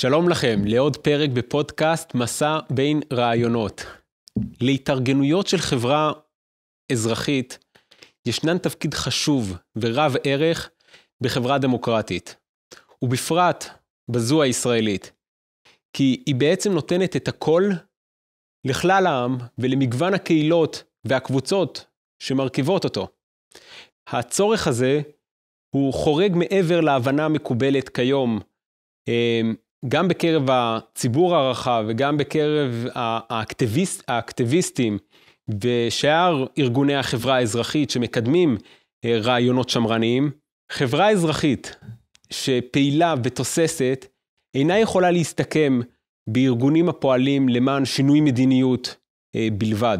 שלום לכם לעוד פרק בפודקאסט מסע בין רעיונות. להתארגנויות של חברה אזרחית ישנן תפקיד חשוב ורב ערך בחברה דמוקרטית, ובפרט בזו הישראלית, כי היא בעצם נותנת את הכל לכלל העם ולמגוון הקהילות והקבוצות שמרכיבות אותו. הצורך הזה הוא חורג מעבר להבנה המקובלת כיום אמ, גם בקרב הציבור הרחב וגם בקרב האקטיביסט, האקטיביסטים ושאר ארגוני החברה האזרחית שמקדמים אה, רעיונות שמרניים, חברה אזרחית שפעילה ותוססת אינה יכולה להסתכם בארגונים הפועלים למען שינוי מדיניות אה, בלבד.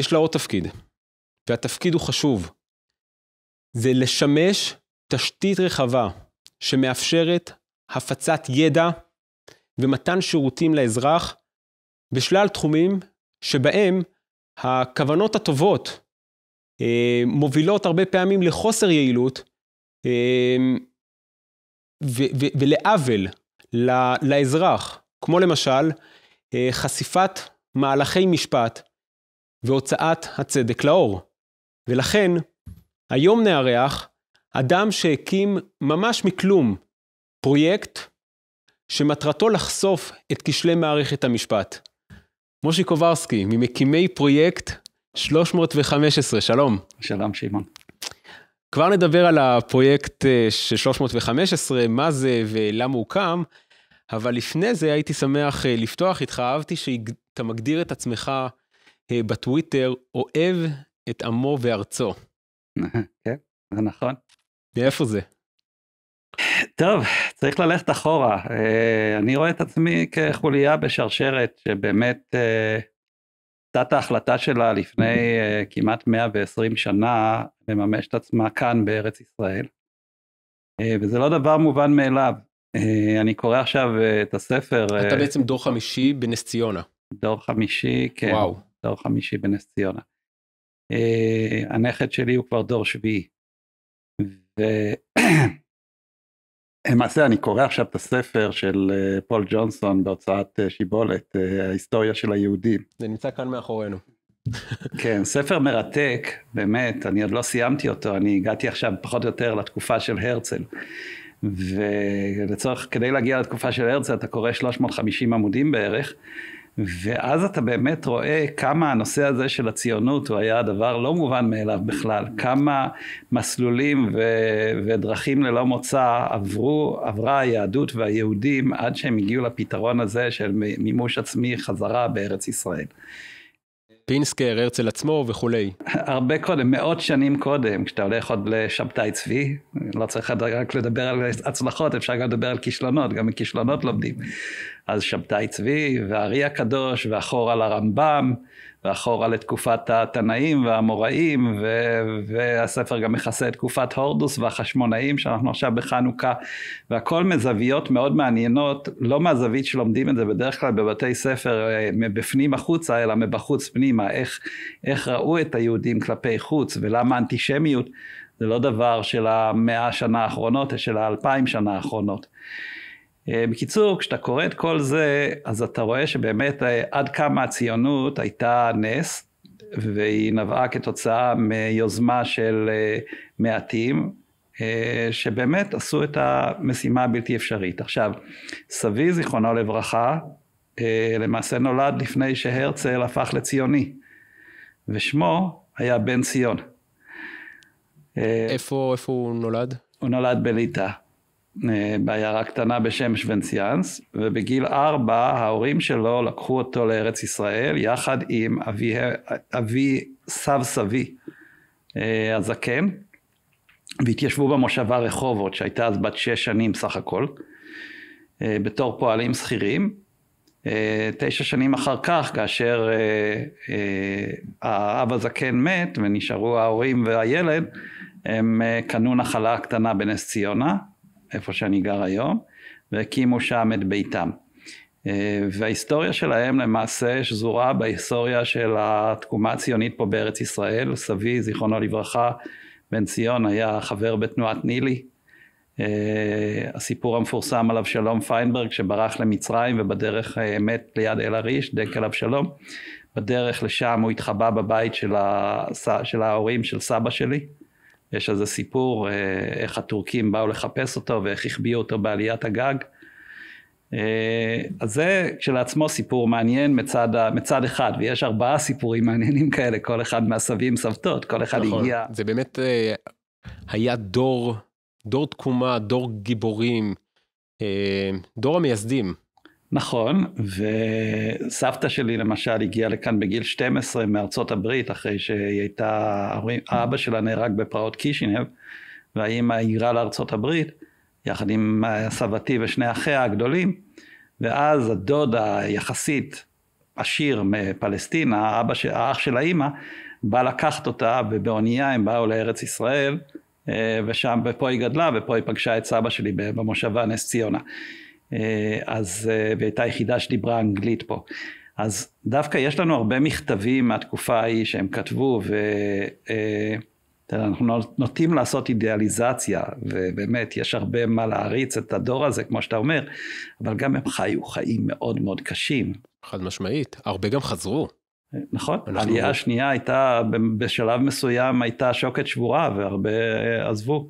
יש לה עוד תפקיד, והתפקיד הוא חשוב. זה לשמש תשתית רחבה שמאפשרת הפצת ידע ומתן שירותים לאזרח בשלל תחומים שבהם הכוונות הטובות אה, מובילות הרבה פעמים לחוסר יעילות אה, ו- ו- ולעוול ל- לאזרח, כמו למשל אה, חשיפת מהלכי משפט והוצאת הצדק לאור. ולכן, היום נארח אדם שהקים ממש מכלום פרויקט שמטרתו לחשוף את כשלי מערכת המשפט. מושי קוברסקי, ממקימי פרויקט 315, שלום. שלום, שמעון. כבר נדבר על הפרויקט אה, של 315, מה זה ולמה הוא קם, אבל לפני זה הייתי שמח אה, לפתוח איתך, אהבתי שאתה מגדיר את עצמך אה, בטוויטר, אוהב את עמו וארצו. כן, זה נכון. מאיפה זה? טוב, צריך ללכת אחורה. אה, אני רואה את עצמי כחוליה בשרשרת שבאמת אה, תת ההחלטה שלה לפני אה, כמעט 120 שנה לממש את עצמה כאן בארץ ישראל. וזה לא דבר מובן מאליו. אני קורא עכשיו את הספר... אתה בעצם דור חמישי בנס ציונה. דור חמישי, כן. וואו. דור חמישי בנס ציונה. הנכד שלי הוא כבר דור שביעי. ו... למעשה אני קורא עכשיו את הספר של אה, פול ג'ונסון בהוצאת אה, שיבולת, אה, ההיסטוריה של היהודים. זה נמצא כאן מאחורינו. כן, ספר מרתק, באמת, אני עוד לא סיימתי אותו, אני הגעתי עכשיו פחות או יותר לתקופה של הרצל. ולצורך, כדי להגיע לתקופה של הרצל אתה קורא 350 עמודים בערך, ואז אתה באמת רואה כמה הנושא הזה של הציונות הוא היה דבר לא מובן מאליו בכלל, כמה מסלולים ו- ודרכים ללא מוצא עברו, עברה היהדות והיהודים עד שהם הגיעו לפתרון הזה של מימוש עצמי חזרה בארץ ישראל. פינסקר, הרצל עצמו וכולי. הרבה קודם, מאות שנים קודם, כשאתה הולך עוד לשבתאי צבי, לא צריך רק לדבר על הצלחות, אפשר גם לדבר על כישלונות, גם מכישלונות לומדים. אז שבתאי צבי, והארי הקדוש, ואחורה לרמב״ם, ואחורה לתקופת התנאים והאמוראים, ו- והספר גם מכסה את תקופת הורדוס והחשמונאים, שאנחנו עכשיו בחנוכה, והכל מזוויות מאוד מעניינות, לא מהזווית שלומדים את זה בדרך כלל בבתי ספר אה, מבפנים החוצה, אלא מבחוץ פנימה, איך, איך ראו את היהודים כלפי חוץ, ולמה אנטישמיות זה לא דבר של המאה השנה האחרונות, אלא של האלפיים שנה האחרונות. אה, בקיצור, כשאתה קורא את כל זה, אז אתה רואה שבאמת אה, עד כמה הציונות הייתה נס, והיא נבעה כתוצאה מיוזמה של אה, מעטים, שבאמת עשו את המשימה הבלתי אפשרית. עכשיו, סבי, זיכרונו לברכה, למעשה נולד לפני שהרצל הפך לציוני, ושמו היה בן ציון. איפה, איפה הוא נולד? הוא נולד בליטא. אה, בעיירה קטנה בשם שוונציאנס, ובגיל ארבע ההורים שלו לקחו אותו לארץ ישראל יחד עם אבי, אבי סב סבי אה, הזקן, והתיישבו במושבה רחובות שהייתה אז בת שש שנים סך הכל, אה, בתור פועלים שכירים. תשע שנים אחר כך כאשר האב הזקן מת ונשארו ההורים והילד הם קנו נחלה קטנה בנס ציונה איפה שאני גר היום, והקימו שם את ביתם. אה, וההיסטוריה שלהם למעשה שזורה בהיסטוריה של התקומה הציונית פה בארץ ישראל. סבי, זיכרונו לברכה, בן ציון היה חבר בתנועת נילי. אה, הסיפור המפורסם על אבשלום פיינברג שברח למצרים ובדרך אה, מת ליד אל-עריש, דקל אבשלום. בדרך לשם הוא התחבא בבית של, הס... של ההורים של סבא שלי. יש איזה סיפור אה, איך הטורקים באו לחפש אותו ואיך החביאו אותו בעליית הגג. אה, אז זה כשלעצמו סיפור מעניין מצד, מצד אחד, ויש ארבעה סיפורים מעניינים כאלה, כל אחד מהסבים סבתות, כל אחד נכון. הגיע. זה באמת אה, היה דור, דור תקומה, דור גיבורים, דור המייסדים. נכון, וסבתא שלי למשל הגיעה לכאן בגיל 12 מארצות הברית, אחרי שהיא הייתה, אבא שלה נהרג בפרעות קישינב, והאימא היגרה לארצות הברית, יחד עם סבתי ושני אחיה הגדולים, ואז הדוד היחסית עשיר מפלסטינה, אבא, האח של האימא, בא לקחת אותה, ובאונייה הם באו לארץ ישראל, אה, ושם, ופה היא גדלה, ופה היא פגשה את סבא שלי במושבה נס ציונה. אה, אז, אה, והייתה היחידה שדיברה אנגלית פה. אז דווקא יש לנו הרבה מכתבים מהתקופה ההיא שהם כתבו, ואנחנו אה, נוטים לעשות אידיאליזציה, ובאמת יש הרבה מה להעריץ את הדור הזה, כמו שאתה אומר, אבל גם הם חיו חיים מאוד מאוד קשים. חד משמעית, הרבה גם חזרו. נכון, העלייה לא- השנייה הייתה, בשלב מסוים הייתה שוקת שבורה והרבה עזבו.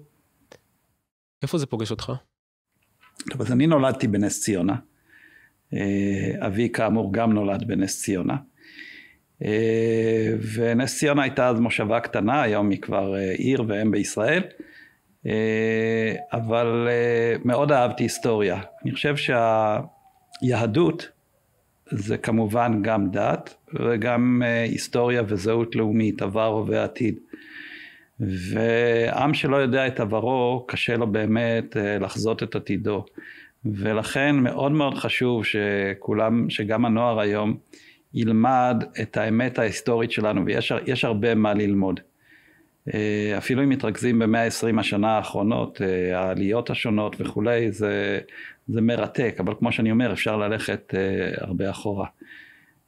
איפה זה פוגש אותך? טוב, אז אני נולדתי בנס ציונה. אה, אבי כאמור גם נולד בנס ציונה. אה, ונס ציונה הייתה אז מושבה קטנה, היום היא כבר אה, עיר ואם בישראל. אבל מאוד אהבתי היסטוריה. אני חושב שהיהדות זה כמובן גם דת וגם היסטוריה וזהות לאומית, עבר ועתיד. ועם שלא יודע את עברו, קשה לו באמת אה, לחזות את עתידו. ולכן מאוד מאוד חשוב שכולם, שגם הנוער היום, ילמד את האמת ההיסטורית שלנו, ויש הרבה מה ללמוד. אה, אפילו אם מתרכזים במאה העשרים השנה האחרונות, אה, העליות השונות וכולי, זה, זה מרתק, אבל כמו שאני אומר, אפשר ללכת הרבה אחורה.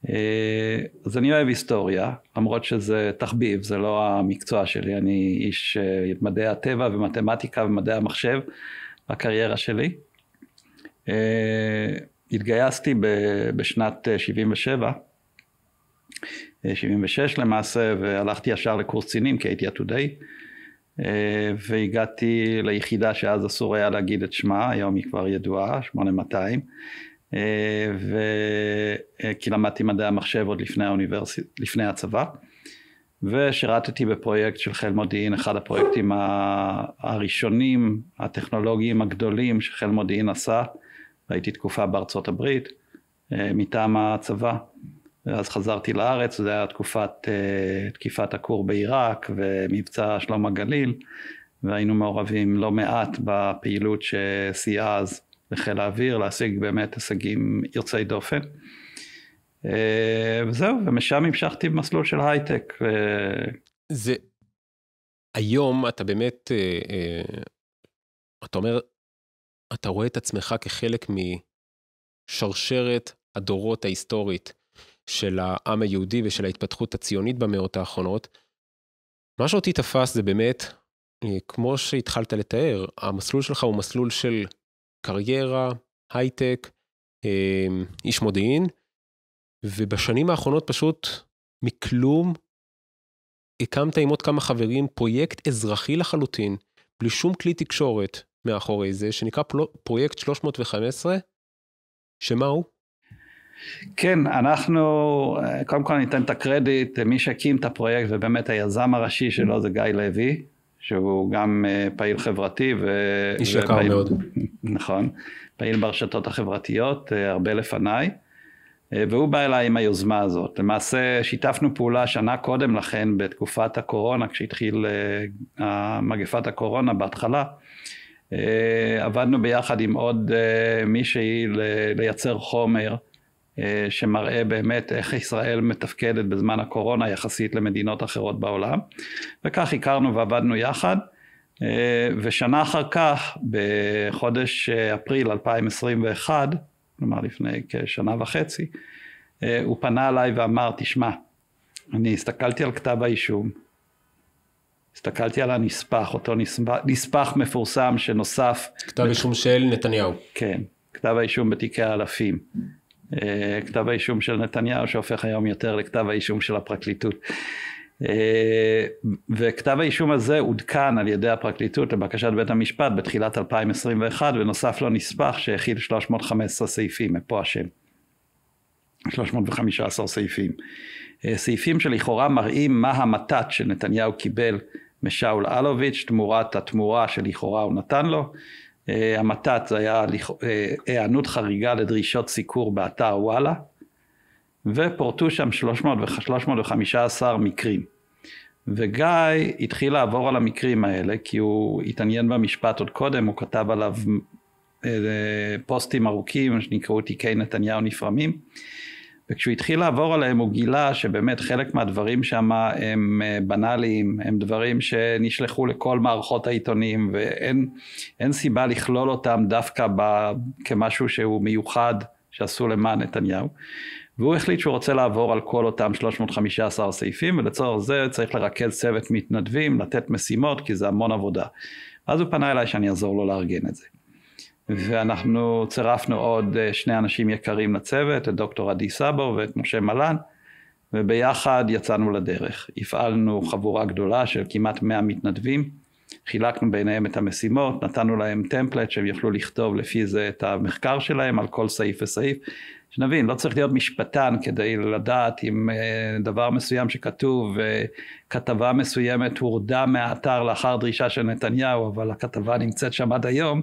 אה, אז אני אוהב היסטוריה, למרות שזה תחביב, זה לא המקצוע שלי, אני איש אה, מדעי הטבע ומתמטיקה ומדעי המחשב בקריירה שלי. אה, התגייסתי בשנת 77, 76 למעשה, והלכתי ישר לקורס קצינים כי הייתי עתודי, והגעתי ליחידה שאז אסור היה להגיד את שמה, היום היא כבר ידועה, 8200. אה, אה, כי למדתי מדעי המחשב עוד לפני, האוניברס... לפני הצבא, ושירתתי בפרויקט של חיל מודיעין, אחד הפרויקטים הראשונים, הטכנולוגיים הגדולים שחיל מודיעין עשה, והייתי תקופה בארצות הברית, אה, מטעם הצבא. ואז חזרתי לארץ, זו הייתה תקופת תקיפת הכור בעיראק ומבצע שלום הגליל, והיינו מעורבים לא מעט בפעילות שסייעה אז לחיל האוויר, להשיג באמת הישגים יוצאי דופן. אה, וזהו, ומשם המשכתי במסלול של הייטק. ו... זה, היום אתה באמת, אה, אה, אתה אומר, אתה רואה את עצמך כחלק משרשרת הדורות ההיסטורית של העם היהודי ושל ההתפתחות הציונית במאות האחרונות. מה שאותי תפס זה באמת, כמו שהתחלת לתאר, המסלול שלך הוא מסלול של קריירה, הייטק, אמ, איש מודיעין, ובשנים האחרונות פשוט מכלום הקמת עם עוד כמה חברים פרויקט אזרחי לחלוטין, בלי שום כלי תקשורת מאחורי זה, שנקרא פרויקט 315, שמה הוא? כן, אנחנו, קודם כל ניתן את הקרדיט, למי שהקים את הפרויקט ובאמת היזם הראשי שלו זה גיא לוי, שהוא גם אה, פעיל חברתי. ו... איש יקר ופעיל... מאוד. נכון, פעיל ברשתות החברתיות, אה, הרבה לפניי. אה, והוא בא אליי עם היוזמה הזאת. למעשה שיתפנו פעולה שנה קודם לכן, בתקופת הקורונה, כשהתחיל מגפת הקורונה בהתחלה. עבדנו ביחד עם עוד מישהי לייצר חומר אה, שמראה באמת איך ישראל מתפקדת בזמן הקורונה יחסית למדינות אחרות בעולם. וכך הכרנו ועבדנו יחד. אה, ושנה אחר כך, בחודש אה, אפריל 2021, כלומר לפני כשנה וחצי, הוא פנה אליי ואמר, תשמע, אני הסתכלתי על כתב האישום, הסתכלתי על הנספח, אותו נספח, נספח מפורסם שנוסף. כתב אישום בת... של נתניהו. כן, כתב האישום בתיקי האלפים. אה, כתב האישום של נתניהו שהופך היום יותר לכתב האישום של הפרקליטות. אה, וכתב האישום הזה עודכן על ידי הפרקליטות לבקשת בית המשפט בתחילת 2021 ונוסף לו נספח שהכיל 315 סעיפים, מפה השם. 315 סעיפים. אה, סעיפים שלכאורה מראים מה המתת שנתניהו קיבל משאול אלוביץ' תמורת התמורה שלכאורה הוא נתן לו אה, המתת היה אה, היענות חריגה לדרישות סיקור באתר וואלה, ופורטו שם 315 מקרים. וגיא התחיל לעבור על המקרים האלה, כי הוא התעניין במשפט עוד קודם, הוא כתב עליו אה, פוסטים ארוכים שנקראו תיקי נתניהו נפרמים. וכשהוא התחיל לעבור עליהם הוא גילה שבאמת חלק מהדברים שם הם אה, בנאליים, הם דברים שנשלחו לכל מערכות העיתונים ואין סיבה לכלול אותם דווקא ב, כמשהו שהוא מיוחד שעשו למען נתניהו. והוא החליט שהוא רוצה לעבור על כל אותם 315 סעיפים ולצורך זה צריך לרכז צוות מתנדבים, לתת משימות כי זה המון עבודה. אז הוא פנה אליי שאני אעזור לו לארגן את זה. ואנחנו צירפנו עוד אה, שני אנשים יקרים לצוות, את דוקטור עדי סבו ואת משה מלן, וביחד יצאנו לדרך. הפעלנו חבורה גדולה של כמעט 100 מתנדבים. חילקנו ביניהם את המשימות, נתנו להם טמפלט שהם יוכלו לכתוב לפי זה את המחקר שלהם על כל סעיף וסעיף. שנבין, לא צריך להיות משפטן כדי לדעת אם אה, דבר מסוים שכתוב, אה, כתבה מסוימת הורדה מהאתר לאחר דרישה של נתניהו, אבל הכתבה נמצאת שם עד היום,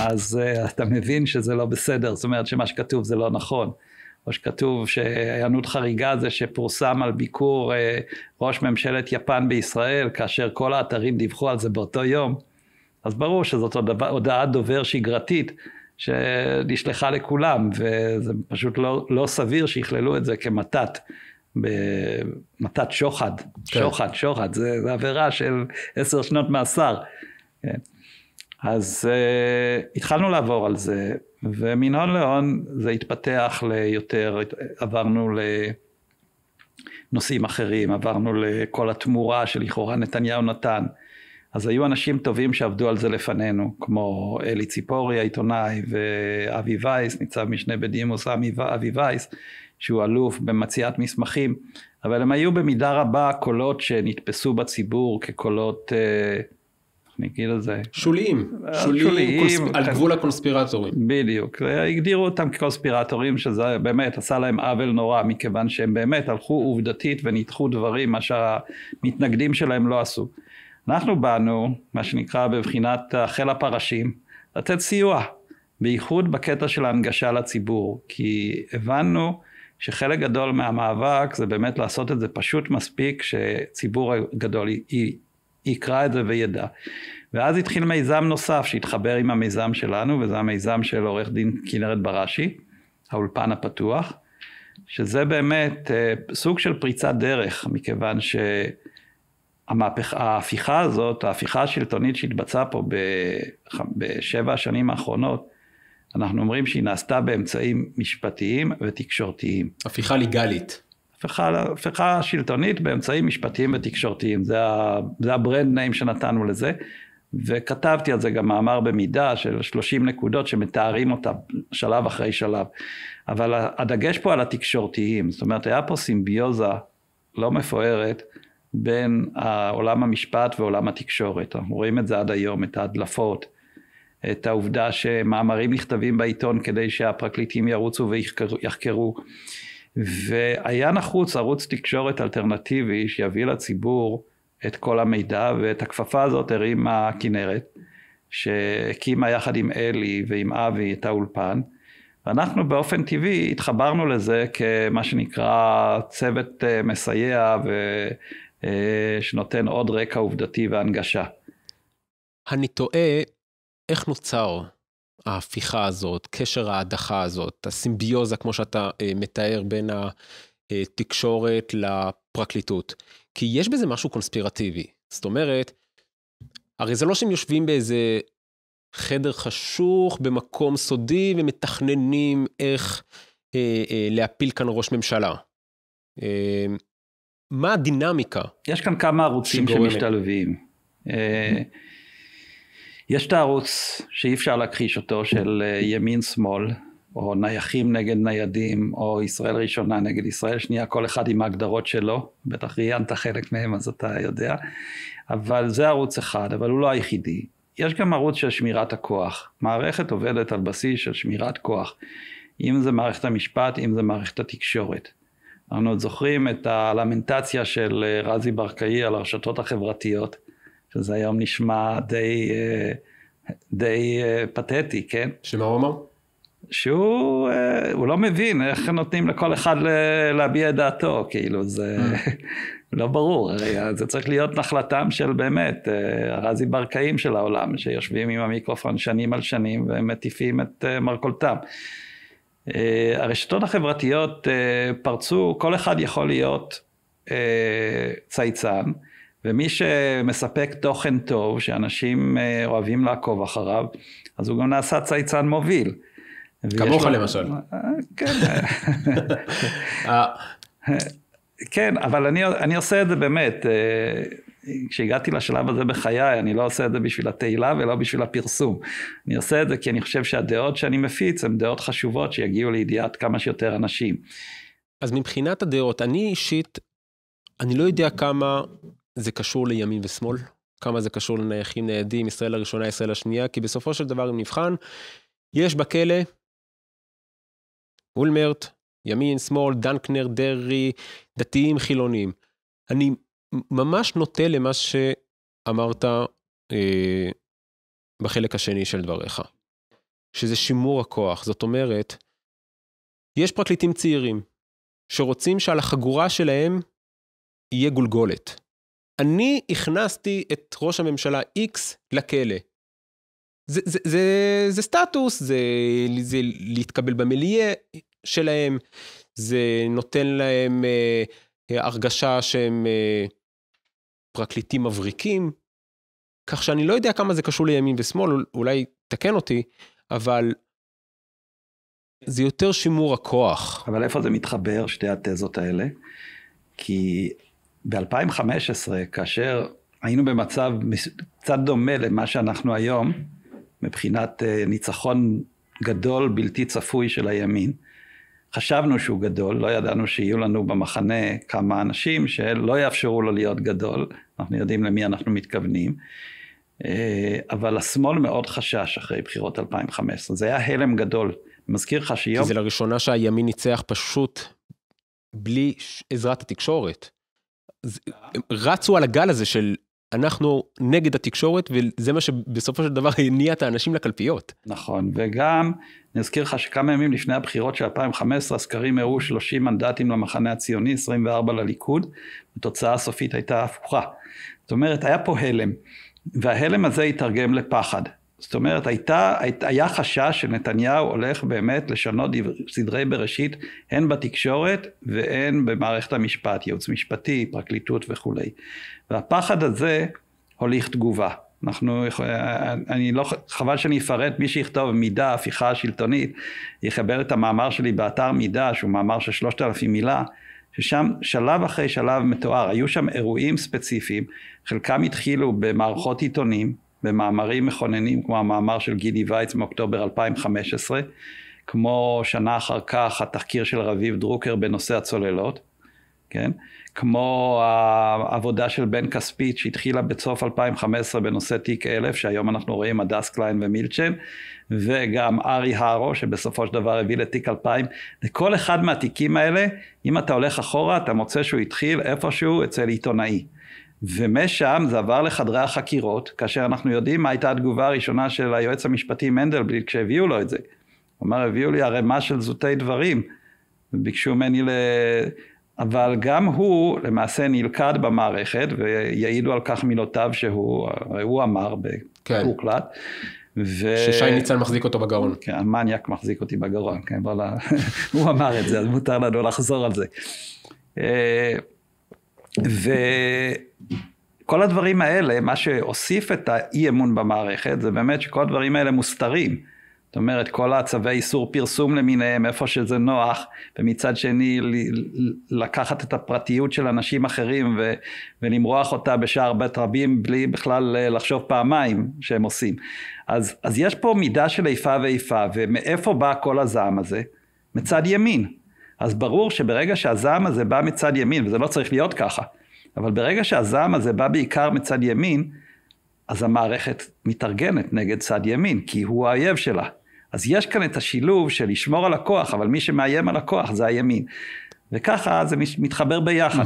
אז אה, אתה מבין שזה לא בסדר, זאת אומרת שמה שכתוב זה לא נכון. או שכתוב שהיענות חריגה זה שפורסם על ביקור אה, ראש ממשלת יפן בישראל, כאשר כל האתרים דיווחו על זה באותו יום, אז ברור שזאת הודעת דובר שגרתית שנשלחה לכולם, וזה פשוט לא, לא סביר שיכללו את זה כמתת. במתת שוחד, כן. שוחד, שוחד, זה, זה עבירה של עשר שנות מאסר. כן. אז uh, התחלנו לעבור על זה, ומן להון זה התפתח ליותר, עברנו לנושאים אחרים, עברנו לכל התמורה שלכאורה נתניהו נתן. אז היו אנשים טובים שעבדו על זה לפנינו, כמו אלי ציפורי העיתונאי ואבי וייס, ניצב משנה בדימוס אבי וייס, שהוא אלוף במציאת מסמכים, אבל הם היו במידה רבה קולות שנתפסו בציבור כקולות אה, טכני, כאילו זה... שוליים, אה, שוליים, שוליים קונספ... על כן. גבול הקונספירטורים. בדיוק, הגדירו אותם כקונספירטורים, שזה באמת עשה להם עוול נורא, מכיוון שהם באמת הלכו עובדתית וניתחו דברים, מה שהמתנגדים שלהם לא עשו. אנחנו באנו, מה שנקרא בבחינת חיל הפרשים, לתת סיוע, בייחוד בקטע של ההנגשה לציבור, כי הבנו שחלק גדול מהמאבק זה באמת לעשות את זה פשוט מספיק שציבור גדול יקרא את זה וידע. ואז התחיל מיזם נוסף שהתחבר עם המיזם שלנו, וזה המיזם של עורך דין כנרת בראשי, האולפן הפתוח, שזה באמת אה, סוג של פריצת דרך, מכיוון שההפיכה הזאת, ההפיכה השלטונית שהתבצעה פה בשבע השנים האחרונות, אנחנו אומרים שהיא נעשתה באמצעים משפטיים ותקשורתיים. הפיכה לגאלית. הפיכה שלטונית באמצעים משפטיים ותקשורתיים, זה, ה, זה הברנד ניים שנתנו לזה, וכתבתי על זה גם מאמר במידה של 30 נקודות שמתארים אותה שלב אחרי שלב, אבל הדגש פה על התקשורתיים, זאת אומרת היה פה סימביוזה לא מפוארת בין עולם המשפט ועולם התקשורת, אנחנו רואים את זה עד היום, את ההדלפות, את העובדה שמאמרים נכתבים בעיתון כדי שהפרקליטים ירוצו ויחקרו. ויחקר, והיה נחוץ ערוץ תקשורת אלטרנטיבי שיביא לציבור את כל המידע ואת הכפפה הזאת הרימה הכנרת שהקימה יחד עם אלי ועם אבי את האולפן ואנחנו באופן טבעי התחברנו לזה כמה שנקרא צוות אה, מסייע אה, שנותן עוד רקע עובדתי והנגשה. אני תוהה איך נוצר ההפיכה הזאת, קשר ההדחה הזאת, הסימביוזה, כמו שאתה אה, מתאר, בין התקשורת לפרקליטות. כי יש בזה משהו קונספירטיבי. זאת אומרת, הרי זה לא שהם יושבים באיזה חדר חשוך במקום סודי ומתכננים איך אה, אה, להפיל כאן ראש ממשלה. אה, מה הדינמיקה? יש כאן כמה ערוצים שמשתלבים. אה, יש את הערוץ שאי אפשר להכחיש אותו של אה, ימין שמאל או נייחים נגד ניידים או ישראל ראשונה נגד ישראל שנייה כל אחד עם ההגדרות שלו בטח ראיינת חלק מהם אז אתה יודע אבל זה ערוץ אחד אבל הוא לא היחידי יש גם ערוץ של שמירת הכוח מערכת עובדת על בסיס של שמירת כוח אם זה מערכת המשפט אם זה מערכת התקשורת אנחנו עוד זוכרים את הלמנטציה של אה, רזי ברקאי על הרשתות החברתיות שזה היום נשמע די, אה, די אה, פתטי, כן? שמה הוא אמר? שהוא אה, לא מבין איך נותנים לכל אחד להביע את דעתו, כאילו זה לא ברור, זה צריך להיות נחלתם של באמת הרזי ברקאים של העולם, שיושבים עם המיקרופון שנים על שנים ומטיפים את מרכולתם. הרשתות החברתיות פרצו, כל אחד יכול להיות צייצן. ומי שמספק תוכן טוב, שאנשים אה, אוהבים לעקוב אחריו, אז הוא גם נעשה צייצן מוביל. כמוך למשל. אה, כן. אה. כן, אבל אני, אני עושה את זה באמת. כשהגעתי לשלב הזה בחיי, אני לא עושה את זה בשביל התהילה ולא בשביל הפרסום. אני עושה את זה כי אני חושב שהדעות שאני מפיץ הן דעות חשובות שיגיעו לידיעת כמה שיותר אנשים. אז מבחינת הדעות, אני אישית, אני לא יודע כמה זה קשור לימין ושמאל, כמה זה קשור לנייחים ניידים, ישראל הראשונה, ישראל השנייה, כי בסופו של דבר אם נבחן, יש בכלא אולמרט, ימין, שמאל, דנקנר, דרעי, דתיים, חילונים. אני ממש נוטה למה שאמרת אה, בחלק השני של דבריך, שזה שימור הכוח. זאת אומרת, יש פרקליטים צעירים שרוצים שעל החגורה שלהם יהיה גולגולת. אני הכנסתי את ראש הממשלה X לכלא. זה, זה, זה, זה זה סטטוס, זה, זה להתקבל במיליה שלהם, זה נותן להם אה, הרגשה שהם אה, פרקליטים מבריקים, כך שאני לא יודע כמה זה קשור לימין ושמאל, אולי תקן אותי, אבל זה יותר שימור הכוח. אבל איפה זה מתחבר, שתי התזות האלה? כי ב-2015, כאשר היינו במצב קצת דומה למה שאנחנו היום, מבחינת אה, ניצחון גדול בלתי צפוי של הימין. חשבנו שהוא גדול, לא ידענו שיהיו לנו במחנה כמה אנשים שלא יאפשרו לו להיות גדול, אנחנו יודעים למי אנחנו מתכוונים, אה, אבל השמאל מאוד חשש אחרי בחירות 2015, זה היה הלם גדול. אני מזכיר לך שיום... כי זה לראשונה שהימין ניצח פשוט בלי עזרת התקשורת. רצו על הגל הזה של אנחנו נגד התקשורת, וזה מה שבסופו של דבר הניע את האנשים לקלפיות. נכון, וגם נזכיר לך שכמה ימים לפני הבחירות של 2015, הסקרים הראו 30 מנדטים למחנה הציוני, 24 לליכוד, התוצאה הסופית הייתה הפוכה. זאת אומרת, היה פה הלם, וההלם הזה התרגם לפחד. זאת אומרת, הייתה, היה חשש שנתניהו הולך באמת לשנות סדרי בראשית, הן בתקשורת והן במערכת המשפט, ייעוץ משפטי, פרקליטות וכולי. והפחד הזה הוליך תגובה. אנחנו, אני לא, חבל שאני אפרט, מי שיכתוב מידע, הפיכה שלטונית, יקבל את המאמר שלי באתר מידע, שהוא מאמר של שלושת אלפים מילה, ששם שלב אחרי שלב מתואר, היו שם אירועים ספציפיים, חלקם התחילו במערכות עיתונים, במאמרים מכוננים כמו המאמר של גידי וייץ מאוקטובר 2015, כמו שנה אחר כך התחקיר של רביב דרוקר בנושא הצוללות, כן? כמו העבודה של בן כספית שהתחילה בסוף 2015 בנושא תיק 1000, שהיום אנחנו רואים הדס קליין ומילצ'ן, וגם ארי הרו שבסופו של דבר הביא לתיק 2000. לכל אחד מהתיקים האלה, אם אתה הולך אחורה, אתה מוצא שהוא התחיל איפשהו אצל עיתונאי. ומשם זה עבר לחדרי החקירות, כאשר אנחנו יודעים מה הייתה התגובה הראשונה של היועץ המשפטי מנדלבליט כשהביאו לו את זה. הוא אמר, הביאו לי ערימה של זוטי דברים, וביקשו ממני ל... אבל גם הוא למעשה נלכד במערכת, ויעידו על כך מילותיו שהוא, הרי הוא אמר בקוקלט. כן. ו... ששי ניצן מחזיק אותו בגרון. כן, המניאק מחזיק אותי בגרון, כן, אבל הוא אמר את זה, אז מותר לנו לחזור על זה. אה, וכל הדברים האלה, מה שהוסיף את האי אמון במערכת, זה באמת שכל הדברים האלה מוסתרים. זאת אומרת, כל הצווי איסור פרסום למיניהם, איפה שזה נוח, ומצד שני לקחת את הפרטיות של אנשים אחרים ו, ולמרוח אותה בשער בית רבים בלי בכלל אה, לחשוב פעמיים שהם עושים. אז, אז יש פה מידה של איפה ואיפה, ומאיפה בא כל הזעם הזה? מצד ימין. אז ברור שברגע שהזעם הזה בא מצד ימין, וזה לא צריך להיות ככה, אבל ברגע שהזעם הזה בא בעיקר מצד ימין, אז המערכת מתארגנת נגד צד ימין, כי הוא האויב שלה. אז יש כאן את השילוב של לשמור על הכוח, אבל מי שמאיים על הכוח זה הימין. וככה זה מתחבר ביחד.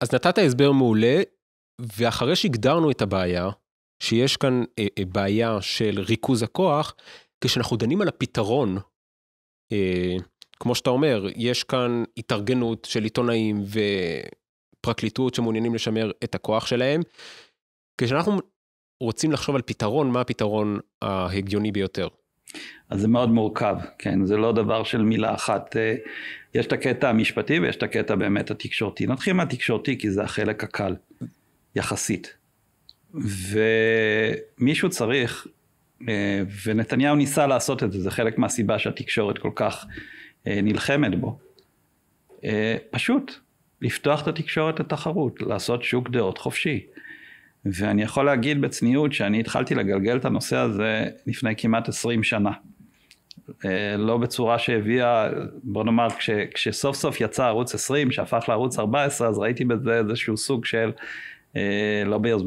אז נתת הסבר מעולה, ואחרי שהגדרנו את הבעיה, שיש כאן אה, אה, בעיה של ריכוז הכוח, כשאנחנו דנים על הפתרון, אה, כמו שאתה אומר, יש כאן התארגנות של עיתונאים ופרקליטות שמעוניינים לשמר את הכוח שלהם. כשאנחנו רוצים לחשוב על פתרון, מה הפתרון ההגיוני ביותר? אז זה מאוד מורכב, כן, זה לא דבר של מילה אחת. אה, יש את הקטע המשפטי ויש את הקטע באמת התקשורתי. נתחיל מהתקשורתי כי זה החלק הקל, יחסית. ומישהו צריך, אה, ונתניהו ניסה לעשות את זה, זה חלק מהסיבה שהתקשורת כל כך אה, נלחמת בו. אה, פשוט, לפתוח את התקשורת לתחרות, לעשות שוק דעות חופשי. ואני יכול להגיד בצניעות שאני התחלתי לגלגל את הנושא הזה לפני כמעט עשרים שנה. אה, לא בצורה שהביאה, בוא נאמר, כש, כשסוף סוף יצא ערוץ 20 שהפך לערוץ 14, אז ראיתי בזה איזשהו סוג של, לא, ביוז...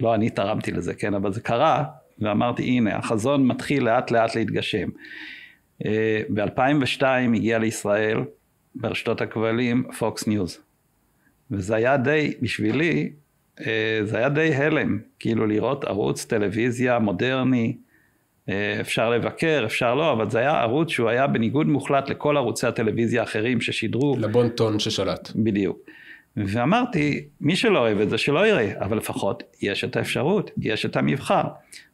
לא אני תרמתי לזה, כן, אבל זה קרה, ואמרתי, הנה, החזון מתחיל לאט לאט להתגשם. אה, ב-2002 הגיע לישראל ברשתות הכבלים Fox News. וזה היה די, בשבילי, אה, זה היה די הלם, כאילו לראות ערוץ טלוויזיה מודרני, אה, אפשר לבקר, אפשר לא, אבל זה היה ערוץ שהוא היה בניגוד מוחלט לכל ערוצי הטלוויזיה האחרים ששידרו. לבון טון ששלט. בדיוק. ואמרתי, מי שלא אוהב את זה שלא יראה, אבל לפחות יש את האפשרות, יש את המבחר.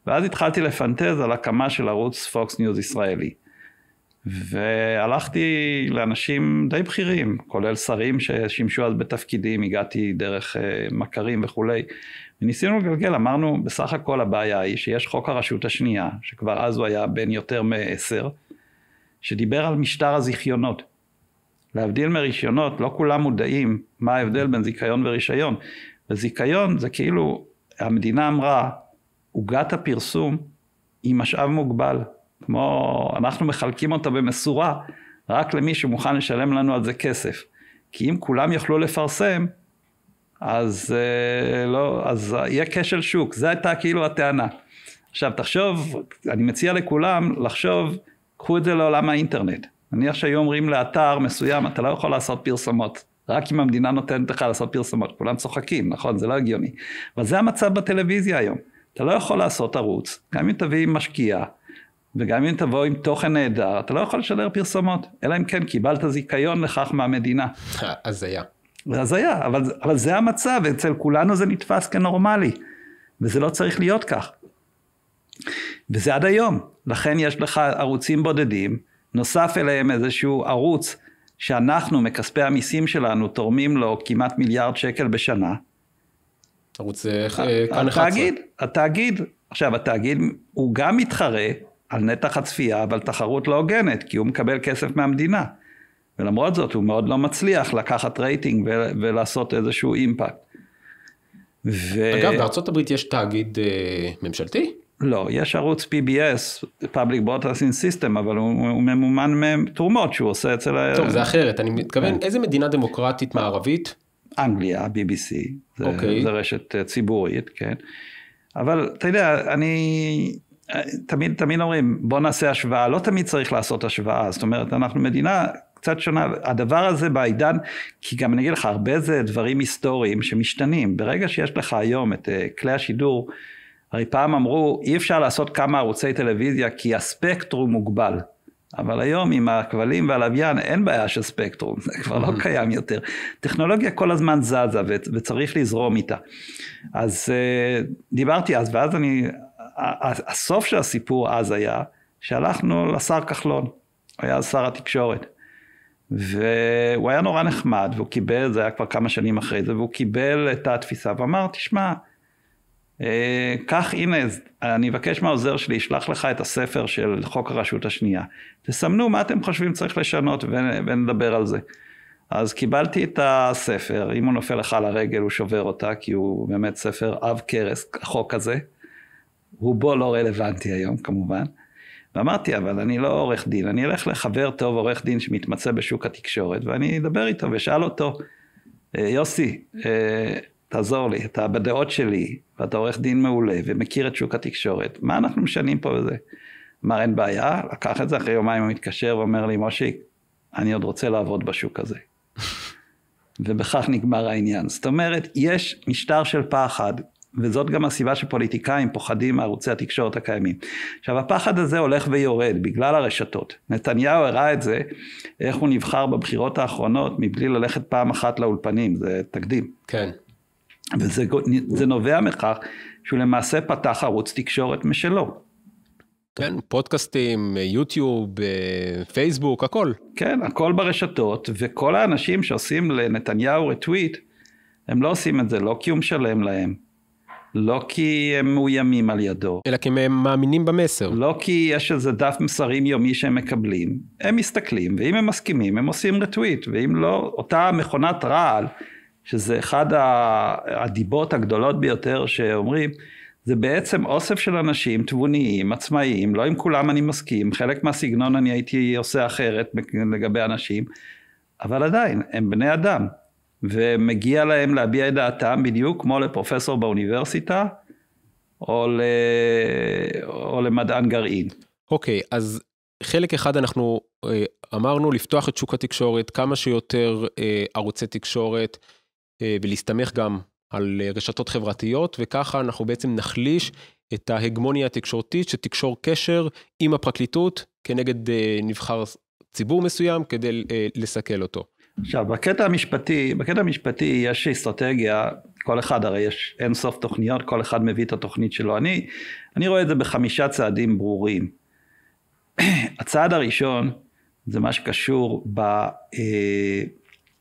ואז התחלתי לפנטז על הקמה של ערוץ Fox News ישראלי. והלכתי לאנשים די בכירים, כולל שרים ששימשו אז בתפקידים, הגעתי דרך אה, מכרים וכולי, וניסינו לגלגל, אמרנו, בסך הכל הבעיה היא שיש חוק הרשות השנייה, שכבר אז הוא היה בן יותר מעשר, שדיבר על משטר הזיכיונות. להבדיל מרישיונות, לא כולם מודעים מה ההבדל בין זיכיון ורישיון. וזיכיון זה כאילו, המדינה אמרה, עוגת הפרסום היא משאב מוגבל, כמו, אנחנו מחלקים אותה במשורה רק למי שמוכן לשלם לנו על זה כסף. כי אם כולם יוכלו לפרסם, אז, אה, לא, אז יהיה כשל שוק, זו הייתה כאילו הטענה. עכשיו תחשוב, אני מציע לכולם לחשוב, קחו את זה לעולם האינטרנט. נניח שהיו אומרים לאתר מסוים, אתה לא יכול לעשות פרסומות, רק אם המדינה נותנת לך לעשות פרסומות. כולם צוחקים, נכון? זה לא הגיוני. אבל זה המצב בטלוויזיה היום. אתה לא יכול לעשות ערוץ, גם אם תביא משקיעה. וגם אם תבוא עם תוכן נהדר, אתה לא יכול לשדר פרסומות, אלא אם כן קיבלת זיכיון לכך מהמדינה. הזיה. זה הזיה, אבל, אבל זה המצב, אצל כולנו זה נתפס כנורמלי, וזה לא צריך להיות כך. וזה עד היום, לכן יש לך ערוצים בודדים, נוסף אליהם איזשהו ערוץ שאנחנו מכספי המיסים שלנו תורמים לו כמעט מיליארד שקל בשנה. ערוץ אה, אה, כאן 11. התאגיד, התאגיד, עכשיו התאגיד הוא גם מתחרה על נתח הצפייה ועל תחרות לא הוגנת, כי הוא מקבל כסף מהמדינה. ולמרות זאת הוא מאוד לא מצליח לקחת רייטינג ו- ולעשות איזשהו אימפקט. ו... אגב, בארצות הברית יש תאגיד אה, ממשלתי? לא, יש ערוץ PBS, Public Broadcasting System, אבל הוא, הוא ממומן מתרומות שהוא עושה אצל... טוב, ה... זה אחרת, אני מתכוון, כן. איזה מדינה דמוקרטית מערבית? אנגליה, BBC, זה, אוקיי. זה רשת אה, ציבורית, כן. אבל אתה יודע, אני תמיד, תמיד אומרים, בוא נעשה השוואה, לא תמיד צריך לעשות השוואה, זאת אומרת, אנחנו מדינה קצת שונה, הדבר הזה בעידן, כי גם אני אגיד לך, הרבה זה דברים היסטוריים שמשתנים, ברגע שיש לך היום את אה, כלי השידור, הרי פעם אמרו, אי אפשר לעשות כמה ערוצי טלוויזיה כי הספקטרום מוגבל. אבל היום עם הכבלים והלוויין אין בעיה של ספקטרום, זה כבר לא mm-hmm. קיים יותר. טכנולוגיה כל הזמן זזה וצריך לזרום איתה. אז אה, דיברתי אז, ואז אני הסוף של הסיפור אז היה שהלכנו לשר כחלון, הוא היה אז שר התקשורת. והוא היה נורא נחמד, והוא קיבל, זה היה כבר כמה שנים אחרי זה, והוא קיבל את התפיסה ואמר, תשמע, קח אה, הנה, אני אבקש מהעוזר שלי, אשלח לך את הספר של חוק הרשות השנייה. תסמנו מה אתם חושבים צריך לשנות ונדבר על זה. אז קיבלתי את הספר, אם הוא נופל לך על הרגל הוא שובר אותה, כי הוא באמת ספר עב כרס, החוק הזה. רובו לא רלוונטי היום כמובן. ואמרתי, אבל אני לא עורך דין, אני אלך לחבר טוב, עורך דין שמתמצא בשוק התקשורת, ואני אדבר איתו ואשאל אותו, יוסי, אה, תעזור לי, אתה בדעות שלי, ואתה עורך דין מעולה, ומכיר את שוק התקשורת, מה אנחנו משנים פה בזה? אמר, אין בעיה, לקח את זה, אחרי יומיים הוא מתקשר ואומר לי, מושיק, אני עוד רוצה לעבוד בשוק הזה. ובכך נגמר העניין. זאת אומרת, יש משטר של פחד, וזאת גם הסיבה שפוליטיקאים פוחדים מערוצי התקשורת הקיימים. עכשיו הפחד הזה הולך ויורד בגלל הרשתות. נתניהו הראה את זה, איך הוא נבחר בבחירות האחרונות מבלי ללכת פעם אחת לאולפנים, זה תקדים. כן. וזה נובע מכך שהוא למעשה פתח ערוץ תקשורת משלו. כן, פודקאסטים, יוטיוב, אה, פייסבוק, הכל. כן, הכל ברשתות, וכל האנשים שעושים לנתניהו רטוויט, הם לא עושים את זה לא כי הוא משלם להם, לא כי הם מאוימים על ידו. אלא כי הם מאמינים במסר. לא כי יש איזה דף מסרים יומי שהם מקבלים. הם מסתכלים, ואם הם מסכימים, הם עושים רטוויט, ואם לא, אותה מכונת רעל, שזה אחד הדיבות הגדולות ביותר שאומרים, זה בעצם אוסף של אנשים תבוניים, עצמאיים, לא עם כולם אני מסכים, חלק מהסגנון אני הייתי עושה אחרת לגבי אנשים, אבל עדיין, הם בני אדם. ומגיע להם להביע את דעתם בדיוק כמו לפרופסור באוניברסיטה או, ל... או למדען גרעין. אוקיי, okay, אז חלק אחד אנחנו אה, אמרנו לפתוח את שוק התקשורת, כמה שיותר אה, ערוצי תקשורת אה, ולהסתמך גם על רשתות חברתיות, וככה אנחנו בעצם נחליש את ההגמוניה התקשורתית שתקשור קשר עם הפרקליטות כנגד נבחר ציבור מסוים כדי לסכל אותו. עכשיו, בקטע המשפטי, בקטע המשפטי יש אסטרטגיה, כל אחד, הרי יש אין סוף תוכניות, כל אחד מביא את התוכנית שלו. אני, אני רואה את זה בחמישה צעדים ברורים. הצעד הראשון זה מה שקשור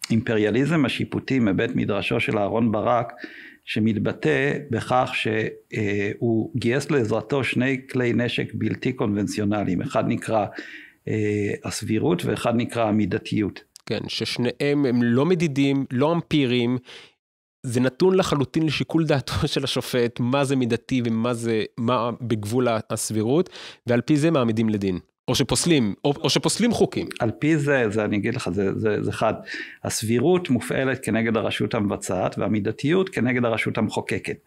באימפריאליזם אה, השיפוטי מבית מדרשו של אהרן ברק, שמתבטא בכך שהוא אה, גייס לעזרתו שני כלי נשק בלתי קונבנציונליים, אחד נקרא אה, הסבירות ואחד נקרא המידתיות. כן, ששניהם הם לא מדידים, לא אמפירים, זה נתון לחלוטין לשיקול דעתו של השופט, מה זה מידתי ומה זה, מה בגבול הסבירות, ועל פי זה מעמידים לדין. או שפוסלים, או, או שפוסלים חוקים. על פי זה, זה אני אגיד לך, זה, זה, זה חד. הסבירות מופעלת כנגד הרשות המבצעת והמידתיות כנגד הרשות המחוקקת.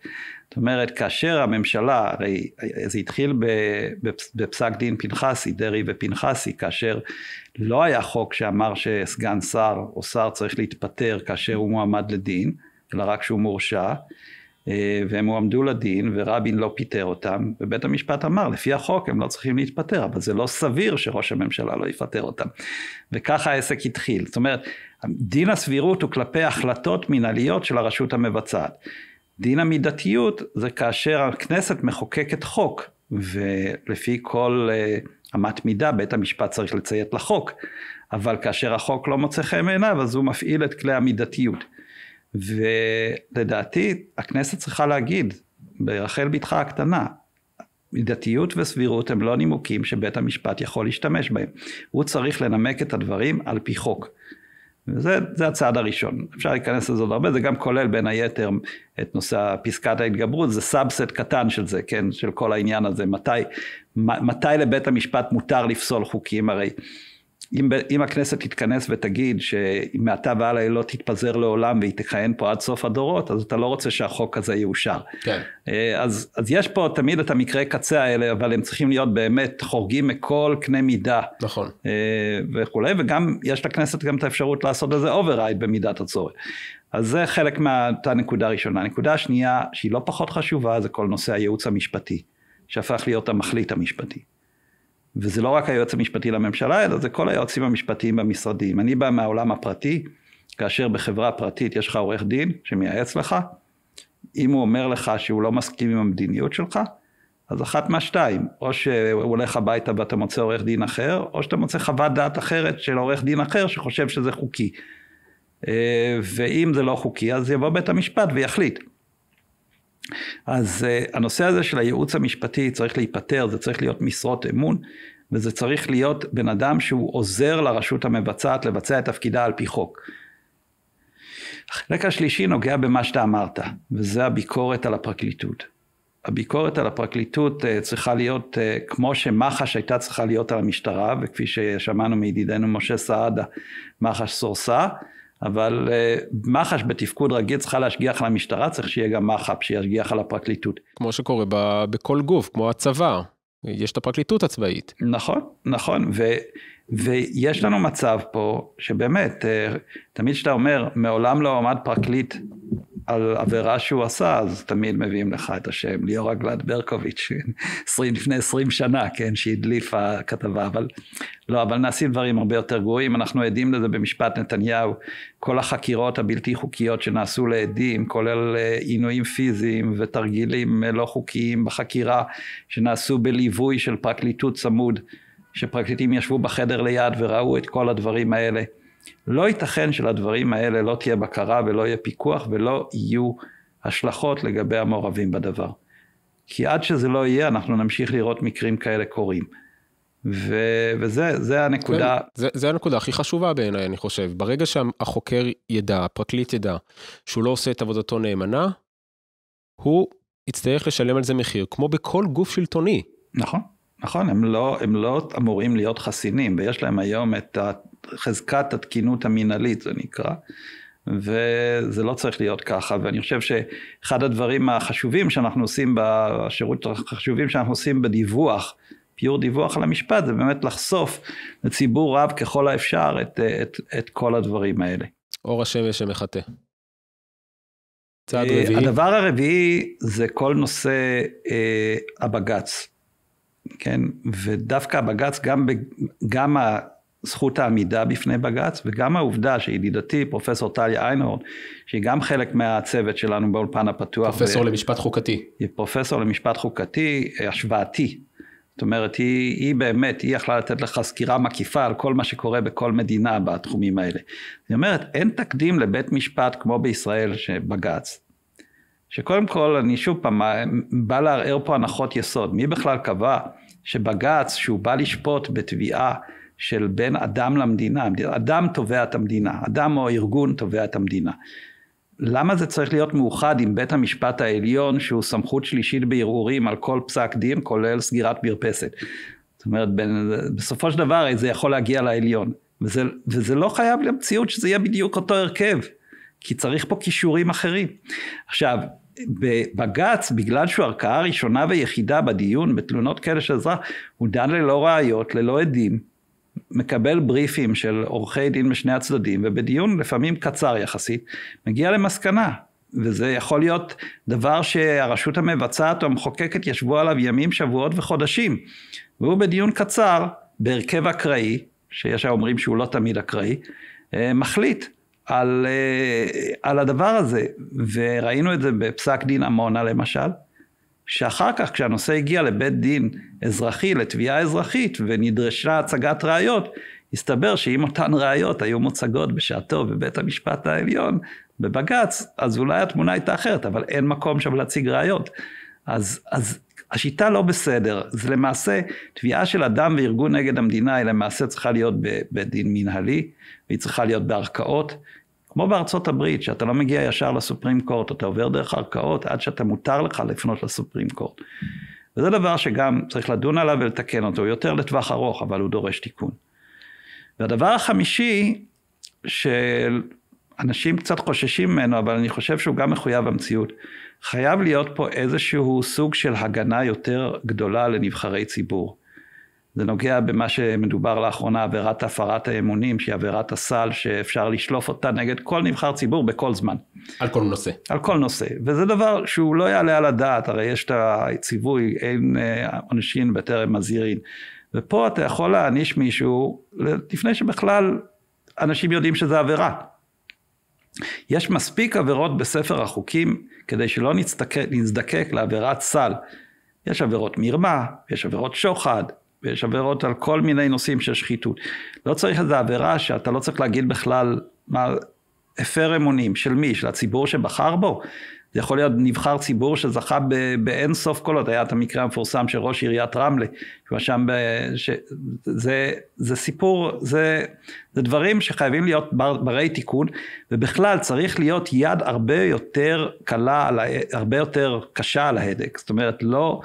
זאת אומרת, כאשר הממשלה, הרי זה התחיל בפסק דין פנחסי, דרעי ופנחסי, כאשר לא היה חוק שאמר שסגן שר או שר צריך להתפטר כאשר הוא מועמד לדין, אלא רק שהוא מורשע. אה, והם הועמדו לדין ורבין לא פיטר אותם ובית המשפט אמר לפי החוק הם לא צריכים להתפטר אבל זה לא סביר שראש הממשלה לא יפטר אותם וככה העסק התחיל זאת אומרת דין הסבירות הוא כלפי החלטות מנהליות של הרשות המבצעת דין המידתיות זה כאשר הכנסת מחוקקת חוק ולפי כל אה, אמת מידה בית המשפט צריך לציית לחוק אבל כאשר החוק לא מוצא חן בעיניו אז הוא מפעיל את כלי המידתיות ולדעתי הכנסת צריכה להגיד, ברחל בתך הקטנה, מידתיות וסבירות הם לא נימוקים שבית המשפט יכול להשתמש בהם. הוא צריך לנמק את הדברים על פי חוק. וזה הצעד הראשון. אפשר להיכנס לזה עוד הרבה, זה גם כולל בין היתר את נושא פסקת ההתגברות, זה סאבסט קטן של זה, כן, של כל העניין הזה. מתי, מתי לבית המשפט מותר לפסול חוקים? הרי אם, אם הכנסת תתכנס ותגיד שמעתה והלאה היא לא תתפזר לעולם והיא תכהן פה עד סוף הדורות, אז אתה לא רוצה שהחוק הזה יאושר. כן. אה, אז, אז יש פה תמיד את המקרי קצה האלה, אבל הם צריכים להיות באמת חורגים מכל קנה מידה. נכון. אה, וכולי, וגם יש לכנסת גם את האפשרות לעשות איזה אוברייד במידת הצורך. אז זה חלק מאותה נקודה ראשונה. הנקודה השנייה, שהיא לא פחות חשובה, זה כל נושא הייעוץ המשפטי, שהפך להיות המחליט המשפטי. וזה לא רק היועץ המשפטי לממשלה, אלא זה כל היועצים המשפטיים במשרדים. אני בא מהעולם הפרטי, כאשר בחברה פרטית יש לך עורך דין שמייעץ לך, אם הוא אומר לך שהוא לא מסכים עם המדיניות שלך, אז אחת מהשתיים, או שהוא הולך הביתה ואתה מוצא עורך דין אחר, או שאתה מוצא חוות דעת אחרת של עורך דין אחר שחושב שזה חוקי. אה, ואם זה לא חוקי, אז יבוא בית המשפט ויחליט. אז uh, הנושא הזה של הייעוץ המשפטי צריך להיפתר, זה צריך להיות משרות אמון, וזה צריך להיות בן אדם שהוא עוזר לרשות המבצעת לבצע את תפקידה על פי חוק. החלק השלישי נוגע במה שאתה אמרת, וזה הביקורת על הפרקליטות. הביקורת על הפרקליטות uh, צריכה להיות uh, כמו שמח"ש הייתה צריכה להיות על המשטרה, וכפי ששמענו מידידנו משה סעדה, מח"ש סורסה. אבל אה, מח"ש בתפקוד רגיל צריכה להשגיח על המשטרה, צריך שיהיה גם מח"פ שישגיח על הפרקליטות. כמו שקורה ב- בכל גוף, כמו הצבא, יש את הפרקליטות הצבאית. נכון, נכון, ו... ויש לנו מצב פה שבאמת, אה, תמיד כשאתה אומר, מעולם לא עמד פרקליט על עבירה שהוא עשה, אז תמיד מביאים לך את השם, ליאורה גלעד ברקוביץ', 20, לפני 20 שנה, כן, שהדליפה כתבה, אבל לא, אבל נעשים דברים הרבה יותר גרועים, אנחנו עדים לזה במשפט נתניהו, כל החקירות הבלתי חוקיות שנעשו לעדים, כולל אה, עינויים פיזיים ותרגילים אה, לא חוקיים בחקירה, שנעשו בליווי של פרקליטות צמוד. שפרקליטים ישבו בחדר ליד וראו את כל הדברים האלה. לא ייתכן שלדברים האלה לא תהיה בקרה ולא יהיה פיקוח ולא יהיו השלכות לגבי המעורבים בדבר. כי עד שזה לא יהיה אנחנו נמשיך לראות מקרים כאלה קורים. ו... וזה זה הנקודה. כן, זה, זה הנקודה הכי חשובה בעיניי, אני חושב. ברגע שהחוקר ידע, הפרקליט ידע, שהוא לא עושה את עבודתו נאמנה, הוא יצטרך לשלם על זה מחיר, כמו בכל גוף שלטוני. נכון. נכון, הם לא, הם לא אמורים להיות חסינים, ויש להם היום את חזקת התקינות המינהלית, זה נקרא. וזה לא צריך להיות ככה, ואני חושב שאחד הדברים החשובים שאנחנו עושים, השירות החשובים שאנחנו עושים בדיווח, פיור דיווח על המשפט, זה באמת לחשוף לציבור רב ככל האפשר את, את, את כל הדברים האלה. אור השמש שמחטא. צעד אה, רביעי. הדבר הרביעי זה כל נושא אה, הבג"ץ. כן? ודווקא בג"ץ, גם, ב, גם זכות העמידה בפני בג"ץ, וגם העובדה שידידתי פרופסור טליה איינהורן, שהיא גם חלק מהצוות שלנו באולפן הפתוח. פרופסור ו... למשפט חוקתי. היא פרופסור למשפט חוקתי אה, השוואתי. זאת אומרת, היא, היא באמת, היא יכלה לתת לך סקירה מקיפה על כל מה שקורה בכל מדינה בתחומים האלה. היא אומרת, אין תקדים לבית משפט כמו בישראל, שבג"ץ, שקודם כל, אני שוב פעם בא לערער פה הנחות יסוד. מי בכלל קבע שבג"ץ, שהוא בא לשפוט בתביעה של בין אדם למדינה, אדם תובע את המדינה, אדם או ארגון תובע את המדינה. למה זה צריך להיות מאוחד עם בית המשפט העליון, שהוא סמכות שלישית בערעורים על כל פסק דין, כולל סגירת מרפסת? זאת אומרת, בין, בסופו של דבר זה יכול להגיע לעליון. וזה, וזה לא חייב למציאות שזה יהיה בדיוק אותו הרכב, כי צריך פה כישורים אחרים. עכשיו, בבג"ץ, בגלל שהוא ערכאה ראשונה ויחידה בדיון בתלונות כאלה של אזרח, הוא דן ללא ראיות, ללא עדים, מקבל בריפים של עורכי דין משני הצדדים, ובדיון לפעמים קצר יחסית, מגיע למסקנה. וזה יכול להיות דבר שהרשות המבצעת או המחוקקת ישבו עליו ימים, שבועות וחודשים. והוא בדיון קצר, בהרכב אקראי, שיש האומרים שהוא לא תמיד אקראי, אה, מחליט על, אה, על הדבר הזה, וראינו את זה בפסק דין עמונה למשל, שאחר כך כשהנושא הגיע לבית דין אזרחי, לתביעה אזרחית, ונדרשה הצגת ראיות, הסתבר שאם אותן ראיות היו מוצגות בשעתו בבית המשפט העליון, בבג"ץ, אז אולי התמונה הייתה אחרת, אבל אין מקום שם להציג ראיות. אז, אז השיטה לא בסדר, זה למעשה, תביעה של אדם וארגון נגד המדינה היא למעשה צריכה להיות בבית דין מנהלי, והיא צריכה להיות בערכאות, כמו בארצות הברית, שאתה לא מגיע ישר לסופרים קורט, אתה עובר דרך ערכאות עד שאתה מותר לך לפנות לסופרים קורט. וזה דבר שגם צריך לדון עליו ולתקן אותו, יותר לטווח ארוך, אבל הוא דורש תיקון. והדבר החמישי, שאנשים קצת חוששים ממנו, אבל אני חושב שהוא גם מחויב המציאות, חייב להיות פה איזשהו סוג של הגנה יותר גדולה לנבחרי ציבור. זה נוגע במה שמדובר לאחרונה עבירת הפרת האמונים שהיא עבירת הסל שאפשר לשלוף אותה נגד כל נבחר ציבור בכל זמן. על כל נושא. על כל נושא וזה דבר שהוא לא יעלה על הדעת הרי יש את הציווי אין אה, עונשין בטרם מזהירין ופה אתה יכול להעניש מישהו לפני שבכלל אנשים יודעים שזה עבירה. יש מספיק עבירות בספר החוקים כדי שלא נצטק... נזדקק לעבירת סל. יש עבירות מרמה, יש עבירות שוחד, ויש עבירות על כל מיני נושאים של שחיתות. לא צריך איזו עבירה שאתה לא צריך להגיד בכלל מה, הפר אמונים של מי? של הציבור שבחר בו? זה יכול להיות נבחר ציבור שזכה באין סוף קולות, היה את המקרה המפורסם של ראש עיריית רמלה, שהוא שם ב... ש... זה, זה סיפור, זה, זה דברים שחייבים להיות בר, ברי תיקון, ובכלל צריך להיות יד הרבה יותר קלה, הרבה יותר קשה על ההדק, זאת אומרת לא,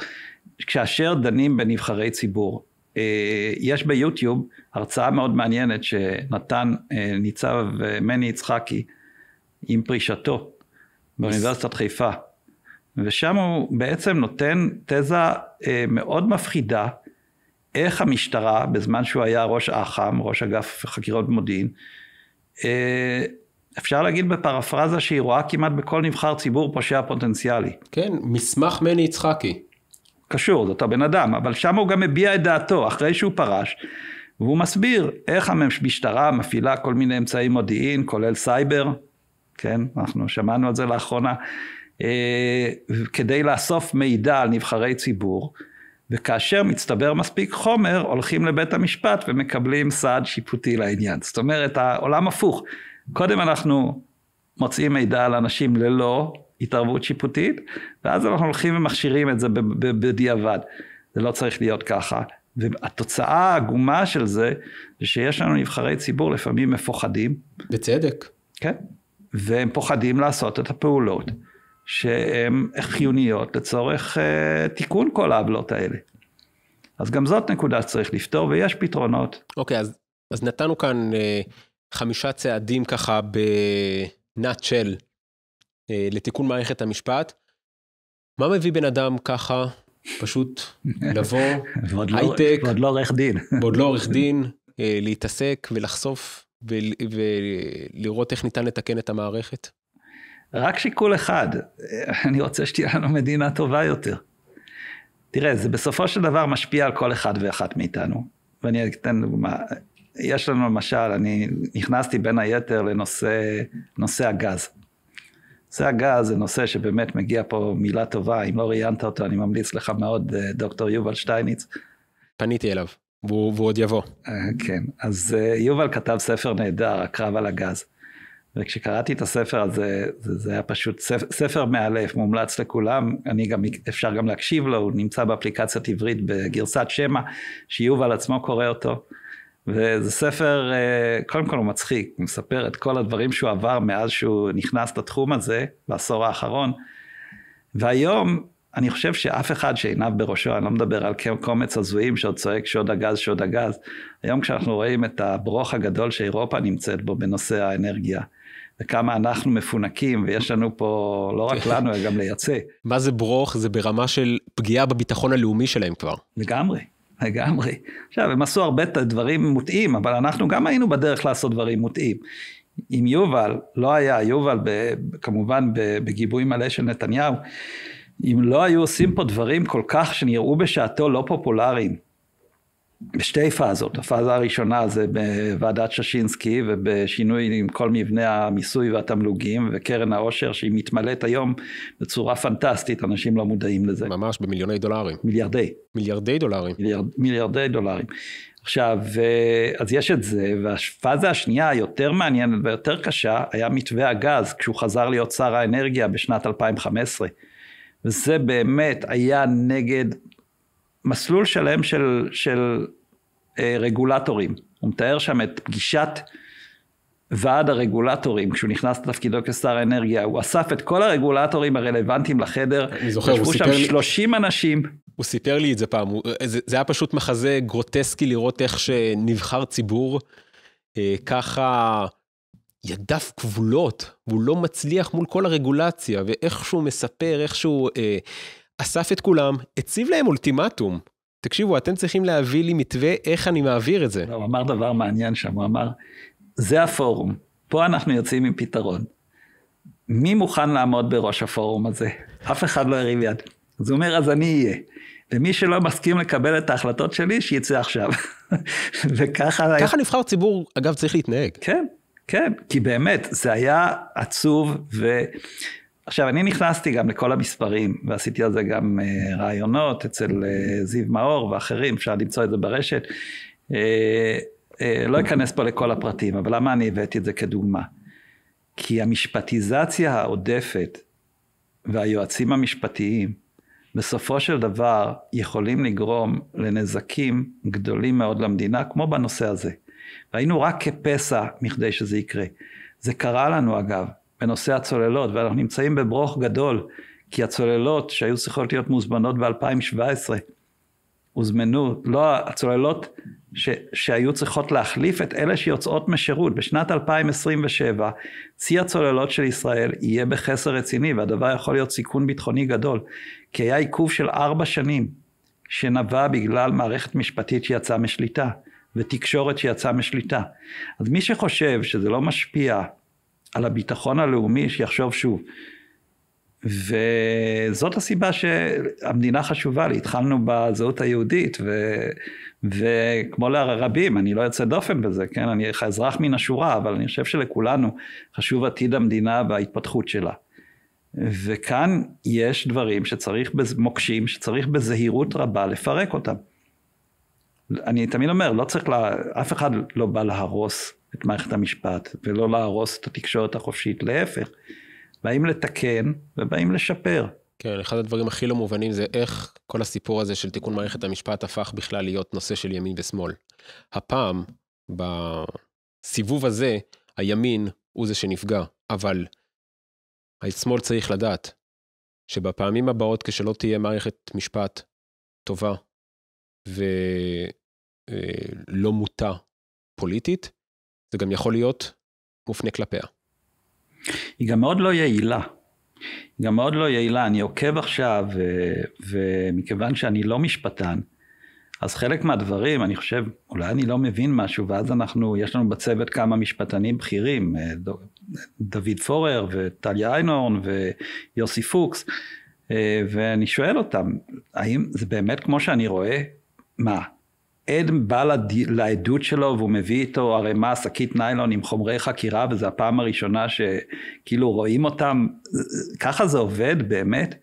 כאשר דנים בנבחרי ציבור, אה, יש ביוטיוב הרצאה מאוד מעניינת שנתן אה, ניצב אה, מני יצחקי עם פרישתו באוניברסיטת חיפה. ושם הוא בעצם נותן תזה מאוד מפחידה, איך המשטרה, בזמן שהוא היה ראש אח"ם, ראש אגף חקירות מודיעין, אפשר להגיד בפרפרזה שהיא רואה כמעט בכל נבחר ציבור פושע פוטנציאלי. כן, מסמך מני יצחקי. קשור, זה אותו בן אדם, אבל שם הוא גם מביע את דעתו אחרי שהוא פרש, והוא מסביר איך המשטרה מפעילה כל מיני אמצעי מודיעין, כולל סייבר, כן, אנחנו שמענו על זה לאחרונה, אה, כדי לאסוף מידע על נבחרי ציבור, וכאשר מצטבר מספיק חומר, הולכים לבית המשפט ומקבלים סעד שיפוטי לעניין. זאת אומרת, העולם הפוך. קודם אנחנו מוצאים מידע על אנשים ללא התערבות שיפוטית, ואז אנחנו הולכים ומכשירים את זה בדיעבד. זה לא צריך להיות ככה. והתוצאה העגומה של זה, זה שיש לנו נבחרי ציבור לפעמים מפוחדים. בצדק. כן. והם פוחדים לעשות את הפעולות שהן חיוניות לצורך uh, תיקון כל העוולות האלה. אז גם זאת נקודה שצריך לפתור, ויש פתרונות. Okay, אוקיי, אז, אז נתנו כאן uh, חמישה צעדים ככה בנאצ'ל אה, לתיקון מערכת המשפט. מה מביא בן אדם ככה, פשוט לבוא, לא- הייטק, ועוד לא עורך דין, ועוד לא עורך דין, אה, להתעסק ולחשוף ולראות איך ניתן לתקן את המערכת? רק שיקול אחד, אה, אני רוצה שתהיה לנו מדינה טובה יותר. תראה, זה בסופו של דבר משפיע על כל אחד ואחת מאיתנו. ואני אתן דוגמה. יש לנו למשל, אני נכנסתי בין היתר לנושא הגז. נושא הגז זה נושא שבאמת מגיע פה מילה טובה, אם לא ראיינת אותו אני ממליץ לך מאוד, אה, דוקטור יובל שטייניץ. פניתי אליו, והוא, והוא עוד יבוא. אה, כן, אז אה, יובל כתב ספר נהדר, הקרב על הגז. וכשקראתי את הספר הזה, זה, זה היה פשוט ספר, ספר מאלף, מומלץ לכולם, אני גם, אפשר גם להקשיב לו, הוא נמצא באפליקציית עברית בגרסת שמע, שיובל עצמו קורא אותו. וזה ספר, אה, קודם כל הוא מצחיק, הוא מספר את כל הדברים שהוא עבר מאז שהוא נכנס לתחום הזה, בעשור האחרון. והיום, אני חושב שאף אחד שעיניו בראשו, אני לא מדבר על קומץ הזויים שעוד צועק שוד הגז, שוד הגז, היום כשאנחנו רואים את הברוך הגדול שאירופה נמצאת בו בנושא האנרגיה, וכמה אנחנו מפונקים, ויש לנו פה, לא רק לנו, אלא גם לייצא. מה זה ברוך? זה ברמה של פגיעה בביטחון הלאומי שלהם כבר. לגמרי. לגמרי. עכשיו, הם עשו הרבה דברים מוטעים, אבל אנחנו גם היינו בדרך לעשות דברים מוטעים. אם יובל, לא היה, יובל ב, כמובן בגיבוי מלא של נתניהו, אם לא היו עושים פה דברים כל כך שנראו בשעתו לא פופולריים, בשתי פאזות, הפאזה הראשונה זה בוועדת ששינסקי ובשינוי עם כל מבנה המיסוי והתמלוגים וקרן העושר שהיא מתמלאת היום בצורה פנטסטית, אנשים לא מודעים לזה. ממש במיליוני דולרים. מיליארדי. מיליארדי דולרים. מיליארד, מיליארדי דולרים. עכשיו, אה, אז יש את זה, והפאזה השנייה היותר מעניינת ויותר קשה היה מתווה הגז כשהוא חזר להיות שר האנרגיה בשנת 2015. וזה באמת היה נגד מסלול שלם של, של אה, רגולטורים. הוא מתאר שם את פגישת ועד הרגולטורים, כשהוא נכנס לתפקידו כשר האנרגיה, הוא אסף את כל הרגולטורים הרלוונטיים לחדר. אני זוכר, הוא סיפר... לי... ישבו שם 30 אנשים. הוא סיפר לי את זה פעם, הוא, אה, זה, זה היה פשוט מחזה גרוטסקי לראות איך שנבחר ציבור אה, ככה ידף כבולות, והוא לא מצליח מול כל הרגולציה, ואיך שהוא מספר, איך שהוא... אה, אסף את כולם, הציב להם אולטימטום. תקשיבו, אתם צריכים להביא לי מתווה איך אני מעביר את זה. לא, הוא אמר דבר מעניין שם, הוא אמר, זה הפורום, פה אנחנו יוצאים עם פתרון. מי מוכן לעמוד בראש הפורום הזה? אף אחד לא הרים יד. אז הוא אומר, אז אני אהיה. ומי שלא מסכים לקבל את ההחלטות שלי, שיצא עכשיו. וככה... ככה נבחר ציבור, אגב, צריך להתנהג. כן, כן, כי באמת, זה היה עצוב, ו... עכשיו, אני נכנסתי גם לכל המספרים, ועשיתי על זה גם uh, רעיונות אצל uh, זיו מאור ואחרים, אפשר למצוא את זה ברשת. Uh, לא אכנס פה לכל הפרטים, אבל למה אני הבאתי את זה כדוגמה? כי המשפטיזציה העודפת והיועצים המשפטיים, בסופו של דבר יכולים לגרום לנזקים גדולים מאוד למדינה, כמו בנושא הזה. והיינו רק כפסע מכדי שזה יקרה. זה קרה לנו אגב, בנושא הצוללות, ואנחנו נמצאים בברוך גדול, כי הצוללות שהיו צריכות להיות מוזמנות ב-2017, הוזמנו, לא הצוללות ש, שהיו צריכות להחליף את אלה שיוצאות משירות. בשנת 2027 צי הצוללות של ישראל יהיה בחסר רציני, והדבר יכול להיות סיכון ביטחוני גדול, כי היה עיכוב של ארבע שנים, שנבע בגלל מערכת משפטית שיצאה משליטה, ותקשורת שיצאה משליטה. אז מי שחושב שזה לא משפיע על הביטחון הלאומי, שיחשוב שוב. וזאת הסיבה שהמדינה חשובה לי, התחלנו בזהות היהודית, ו, וכמו לרבים, אני לא יוצא דופן בזה, כן? אני אזרח מן השורה, אבל אני חושב שלכולנו חשוב עתיד המדינה וההתפתחות שלה. וכאן יש דברים שצריך, מוקשים, שצריך בזהירות רבה לפרק אותם. אני תמיד אומר, לא צריך, לה, אף אחד לא בא להרוס את מערכת המשפט ולא להרוס את התקשורת החופשית, להפך, באים לתקן ובאים לשפר. כן, אחד הדברים הכי לא מובנים זה איך כל הסיפור הזה של תיקון מערכת המשפט הפך בכלל להיות נושא של ימין ושמאל. הפעם, בסיבוב הזה, הימין הוא זה שנפגע, אבל השמאל צריך לדעת שבפעמים הבאות כשלא תהיה מערכת משפט טובה ולא אה, מוטה פוליטית, זה גם יכול להיות מופנה כלפיה. היא גם מאוד לא יעילה. היא גם מאוד לא יעילה. אני עוקב עכשיו, ומכיוון שאני לא משפטן, אז חלק מהדברים, אני חושב, אולי אני לא מבין משהו, ואז אנחנו, יש לנו בצוות כמה משפטנים בכירים, אה, דוד פורר וטליה איינורן ויוסי פוקס, אה, ואני שואל אותם, האם זה באמת כמו שאני רואה? מה, עד בא לד... לעדות שלו והוא מביא איתו ערימה שקית ניילון עם חומרי חקירה וזו הפעם הראשונה שכאילו רואים אותם, ככה זה עובד באמת?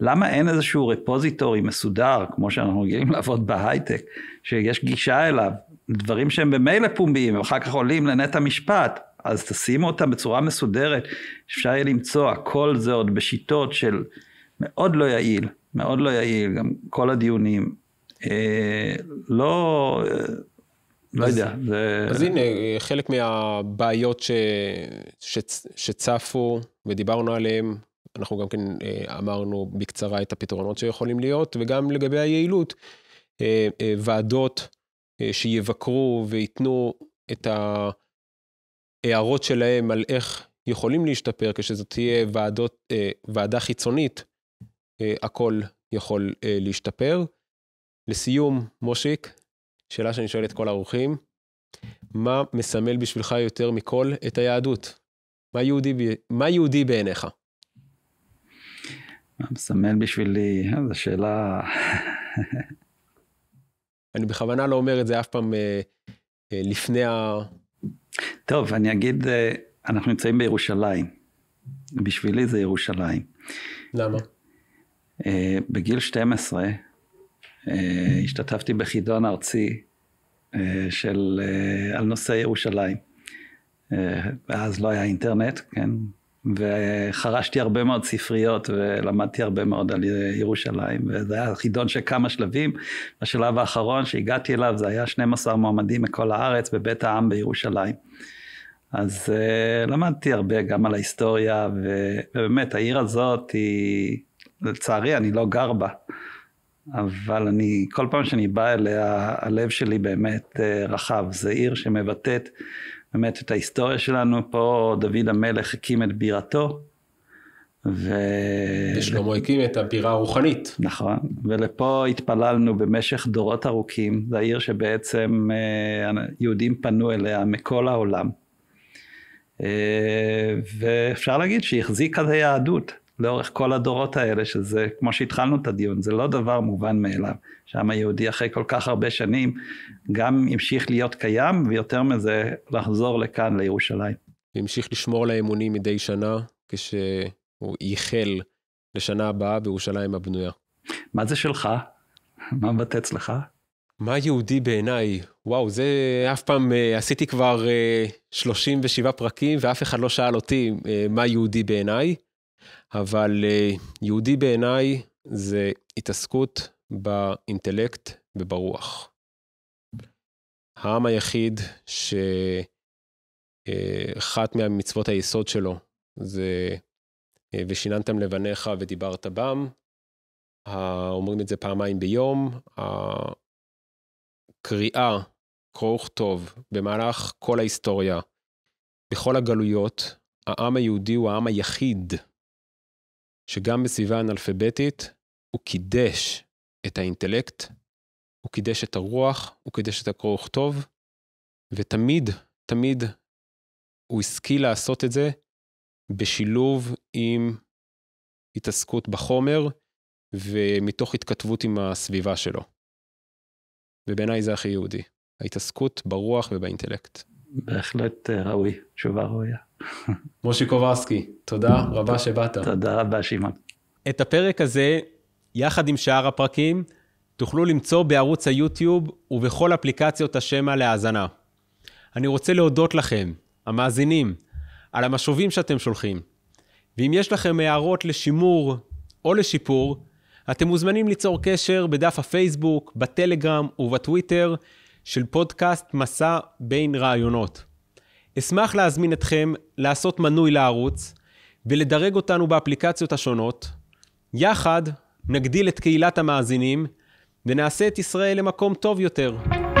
למה אין איזשהו רפוזיטורי מסודר, כמו שאנחנו רגילים לעבוד בהייטק, שיש גישה אליו, דברים שהם במילא פומביים, ואחר כך עולים לנט המשפט, אז תשימו אותם בצורה מסודרת, אפשר יהיה למצוא, הכל זה עוד בשיטות של מאוד לא יעיל, מאוד לא יעיל, גם כל הדיונים, אה, לא, אה, לא יודע. אז, זה... אז הנה, חלק מהבעיות ש, ש, שצפו ודיברנו עליהן, אנחנו גם כן אה, אמרנו בקצרה את הפתרונות שיכולים להיות, וגם לגבי היעילות, ועדות שיבקרו וייתנו את ההערות שלהם על איך יכולים להשתפר, כשזאת תהיה ועדות, ועדה חיצונית, הכל יכול להשתפר. לסיום, מושיק, שאלה שאני שואל את כל האורחים, מה מסמל בשבילך יותר מכל את היהדות? מה יהודי, מה יהודי בעיניך? מה מסמל בשבילי? אה, זו שאלה... אני בכוונה לא אומר את זה אף פעם אה, אה, לפני ה... טוב, אני אגיד, אנחנו נמצאים בירושלים. בשבילי זה ירושלים. למה? בגיל 12, אה, השתתפתי בחידון ארצי אה, של, אה, על נושא ירושלים. ואז לא היה אינטרנט, כן? וחרשתי הרבה מאוד ספריות ולמדתי הרבה מאוד על ירושלים, וזה היה חידון של כמה שלבים. בשלב האחרון שהגעתי אליו זה היה 12 מועמדים מכל הארץ בבית העם בירושלים. אז uh, למדתי הרבה גם על ההיסטוריה, ו... ובאמת העיר הזאת היא, לצערי אני לא גר בה, אבל אני, כל פעם שאני בא אליה, הלב שלי באמת אה, רחב. זו עיר שמבטאת באמת את ההיסטוריה שלנו. פה דוד המלך הקים את בירתו. ו... ושלמה הקים את הבירה הרוחנית. נכון, ולפה התפללנו במשך דורות ארוכים. זו העיר שבעצם אה, יהודים פנו אליה מכל העולם. אה, ואפשר להגיד שהחזיקה את היהדות. לאורך כל הדורות האלה, שזה, כמו שהתחלנו את הדיון, זה לא דבר מובן מאליו, שהעם היהודי אחרי כל כך הרבה שנים גם המשיך להיות קיים, ויותר מזה, לחזור לכאן, לירושלים. והמשיך לשמור על האמונים מדי שנה, כשהוא ייחל לשנה הבאה בירושלים הבנויה. מה זה שלך? מה מבטא אצלך? מה יהודי בעיניי? וואו, זה אף פעם, uh, עשיתי כבר uh, אה, 37 פרקים ואף אחד לא שאל אותי uh, מה יהודי בעיניי. אבל אה, יהודי בעיניי זה התעסקות באינטלקט וברוח. העם היחיד שאחת אה, מהמצוות היסוד שלו זה אה, ושיננתם לבניך ודיברת בם, אומרים את זה פעמיים ביום, הקריאה, קרוא וכתוב, במהלך כל ההיסטוריה, בכל הגלויות, העם היהודי הוא העם היחיד שגם בסביבה אנאלפביתית הוא קידש את האינטלקט, הוא קידש את הרוח, הוא קידש את הקרוא וכתוב, ותמיד, תמיד הוא השכיל לעשות את זה בשילוב עם התעסקות בחומר ומתוך התכתבות עם הסביבה שלו. ובעיניי זה הכי יהודי, ההתעסקות ברוח ובאינטלקט. בהחלט אה, ראוי, תשובה ראויה. מושי קוברסקי, תודה רבה שבאת. תודה רבה, שמעון. את הפרק הזה, יחד עם שאר הפרקים, תוכלו למצוא בערוץ היוטיוב ובכל אפליקציות השמע להאזנה. אני רוצה להודות לכם, המאזינים, על המשובים שאתם שולחים. ואם יש לכם הערות לשימור או לשיפור, אתם מוזמנים ליצור קשר בדף הפייסבוק, בטלגרם ובטוויטר של פודקאסט מסע בין רעיונות. אשמח להזמין אתכם לעשות מנוי לערוץ ולדרג אותנו באפליקציות השונות. יחד נגדיל את קהילת המאזינים ונעשה את ישראל למקום טוב יותר.